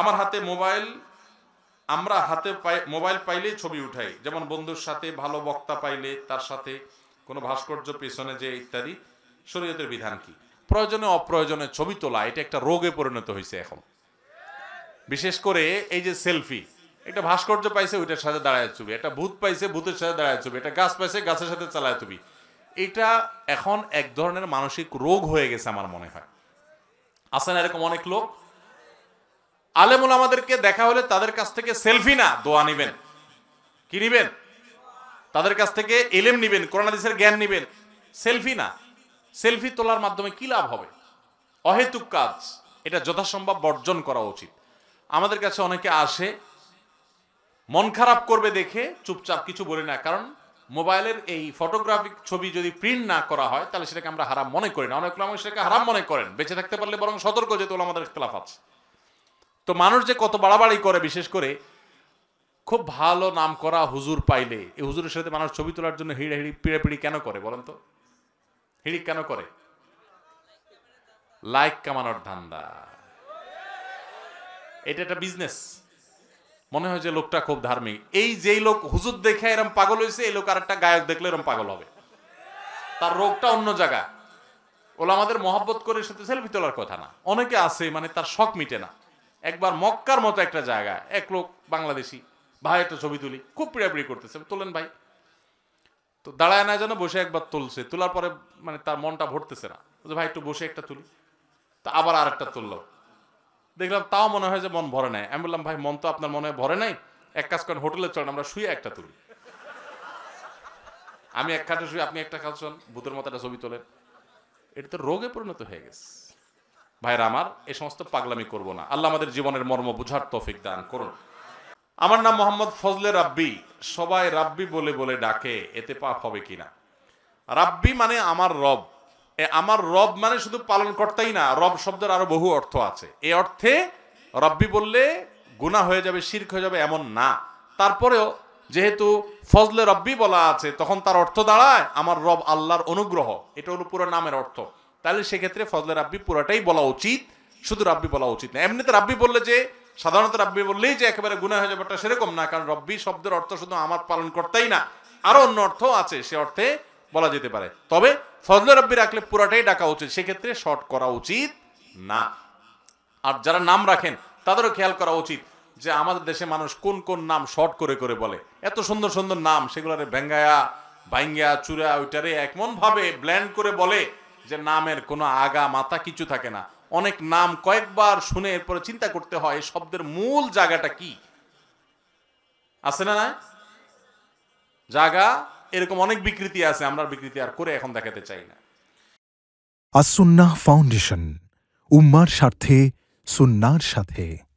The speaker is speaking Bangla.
আমার হাতে মোবাইল আমরা হাতে মোবাইল পাইলেই ছবি উঠাই যেমন বন্ধুর সাথে ভালো বক্তা পাইলে তার সাথে কোনো ভাস্কর্য পেছনে যে ইত্যাদি শরীয়তের বিধান কি প্রয়োজনে অপ্রয়োজনে ছবি তোলা এটা একটা রোগে পরিণত হয়েছে এখন বিশেষ করে এই যে সেলফি একটা ভাস্কর্য পাইছে ওইটার সাথে দাঁড়ায় ছবি একটা ভূত পাইছে ভূতের সাথে দাঁড়ায় ছবি একটা গাছ পাইছে গাছের সাথে চালায় ছবি এটা এখন এক ধরনের মানসিক রোগ হয়ে গেছে আমার মনে হয় আসেন এরকম অনেক লোক আলেমুল আমাদেরকে দেখা হলে তাদের কাছ থেকে সেলফি না দোয়া নিবেন কি নিবেন তাদের কাছ থেকে এলেম নিবেন করোনাদিসের জ্ঞান নিবেন সেলফি না সেলফি তোলার মাধ্যমে কি লাভ হবে অহেতুক কাজ এটা যথাসম্ভব বর্জন করা উচিত আমাদের কাছে অনেকে আসে মন খারাপ করবে দেখে চুপচাপ কিছু বলি না কারণ মোবাইলের এই ফটোগ্রাফিক ছবি যদি প্রিন্ট না করা হয় তাহলে সেটাকে আমরা হারাম মনে করি না অনেক সেটাকে হারাম মনে করেন বেঁচে থাকতে পারলে বরং সতর্ক যেহেতু আমাদের ইতলাফ আছে তো মানুষ যে কত বাড়াবাড়ি করে বিশেষ করে খুব ভালো নাম করা হুজুর পাইলে এই হুজুরের সাথে মানুষ ছবি তোলার জন্য হিড়ে হিড়ি পিড়াপিড়ি কেন করে বলেন তো হিড়ি কেন করে লাইক কামানোর ধান্দা এটা একটা বিজনেস মনে হয় যে লোকটা খুব ধার্মিক এই যেই লোক হুজুর দেখে এরম পাগল হয়েছে এই লোক আর একটা গায়ক দেখলে এরম পাগল হবে তার রোগটা অন্য জায়গা ওলা আমাদের মহাব্বত করে সাথে সেলফি তোলার কথা না অনেকে আছে মানে তার শখ মিটে না একবার মক্কার মতো একটা জায়গা এক লোক বাংলাদেশি ভাই একটা ছবি তুলি খুব পিড়াপিড়ি করতেছে তোলেন ভাই তো দাঁড়ায় না যেন বসে একবার তুলছে তোলার পরে মানে তার মনটা ভরতেছে না ভাই একটু বসে একটা তুলি তা আবার আর একটা তুললো দেখলাম তাও মনে হয় যে মন ভরে নাই আমি বললাম ভাই মন তো আপনার মনে ভরে নাই এক কাজ করেন হোটেলে চলেন আমরা শুয়ে একটা তুলি আমি এক কাজে শুয়ে আপনি একটা কাজ চল ভূতের মতো একটা ছবি তোলেন এটা তো রোগে পরিণত হয়ে গেছে ভাইরা আমার এই সমস্ত পাগলামি করব না আল্লাহ আমাদের জীবনের মর্ম বুঝার তৌফিক দান করুন আমার নাম মোহাম্মদ ফজলে রাব্বি সবাই রাব্বি বলে বলে ডাকে এতে পাপ হবে কিনা রাব্বি মানে আমার রব আমার রব মানে শুধু পালন কর্তাই না রব শব্দের আরো বহু অর্থ আছে এ অর্থে রব্বি বললে গুণা হয়ে যাবে শির্ক হয়ে যাবে এমন না তারপরেও যেহেতু ফজলে রব্বি বলা আছে তখন তার অর্থ দাঁড়ায় আমার রব আল্লাহর অনুগ্রহ এটা হলো পুরো নামের অর্থ তাহলে সেক্ষেত্রে ফজলে রাব্বি পুরাটাই বলা উচিত শুধু রাব্বি বলা উচিত না এমনিতে রাব্বি বললে যে সাধারণত রাব্বি বললেই যে একেবারে গুণা হয়ে যাবে সেরকম না কারণ রব্বি শব্দের অর্থ শুধু আমার পালন করতেই না আরো অন্য অর্থ আছে সে অর্থে বলা যেতে পারে তবে ফজলে রাব্বি রাখলে পুরাটাই ডাকা উচিত সেক্ষেত্রে শর্ট করা উচিত না আর যারা নাম রাখেন তাদেরও খেয়াল করা উচিত যে আমাদের দেশে মানুষ কোন কোন নাম শর্ট করে করে বলে এত সুন্দর সুন্দর নাম সেগুলোরে ভেঙ্গায়া ভাইঙ্গা চূড়া ওইটারে একমনভাবে ব্ল্যান্ড করে বলে যে নামের কোনো আগা মাথা কিছু থাকে না অনেক নাম কয়েকবার শুনে এরপরে চিন্তা করতে হয় শব্দের মূল জায়গাটা কি আছে না জায়গা এরকম অনেক বিকৃতি আছে আমরা বিকৃতি আর করে এখন দেখাতে চাই না আসুন্না ফাউন্ডেশন উম্মার স্বার্থে সুন্নার সাথে